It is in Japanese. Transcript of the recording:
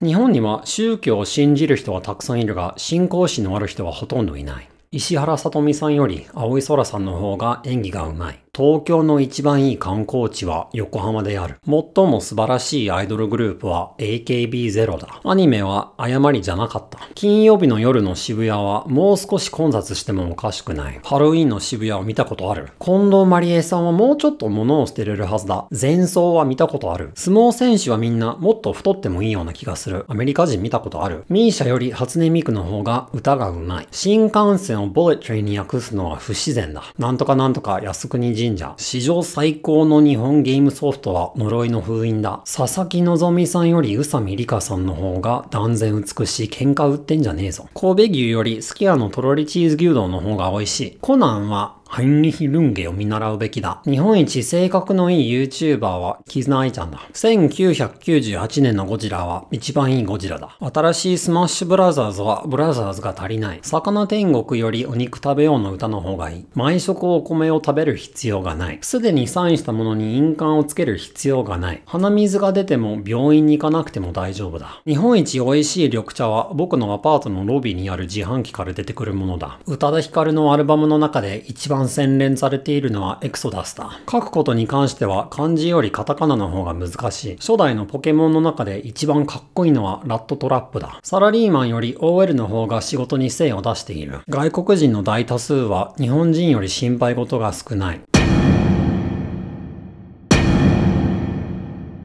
日本には宗教を信じる人はたくさんいるが、信仰心のある人はほとんどいない。石原さとみさんより青井空さんの方が演技がうまい。東京の一番いい観光地は横浜である。最も素晴らしいアイドルグループは AKB0 だ。アニメは誤りじゃなかった。金曜日の夜の渋谷はもう少し混雑してもおかしくない。ハロウィンの渋谷を見たことある。近藤マリエさんはもうちょっと物を捨てれるはずだ。前奏は見たことある。相撲選手はみんなもっと太ってもいいような気がする。アメリカ人見たことある。ミーシャより初音ミクの方が歌がうまい。新幹線をボレトリーに訳すのは不自然だ。なんとかなんとか靖国神神社。史上最高の日本ゲームソフトは呪いの封印だ。佐々木希さんより宇佐美里香さんの方が断然美しい喧嘩売ってんじゃねえぞ。神戸牛よりすき家のとろりチーズ牛丼の方が美味しい。コナンはハインリヒ・ルンゲを見習うべきだ。日本一性格のいい YouTuber はキズナアイちゃんだ。1998年のゴジラは一番いいゴジラだ。新しいスマッシュブラザーズはブラザーズが足りない。魚天国よりお肉食べようの歌の方がいい。毎食お米を食べる必要がない。すでにサインしたものに印鑑をつける必要がない。鼻水が出ても病院に行かなくても大丈夫だ。日本一美味しい緑茶は僕のアパートのロビーにある自販機から出てくるものだ。宇多田ヒカルのアルバムの中で一番番洗練されているのはエクソダスだ。書くことに関しては漢字よりカタカナの方が難しい。初代のポケモンの中で一番かっこいいのはラットトラップだ。サラリーマンより OL の方が仕事に精を出している。外国人の大多数は日本人より心配事が少ない。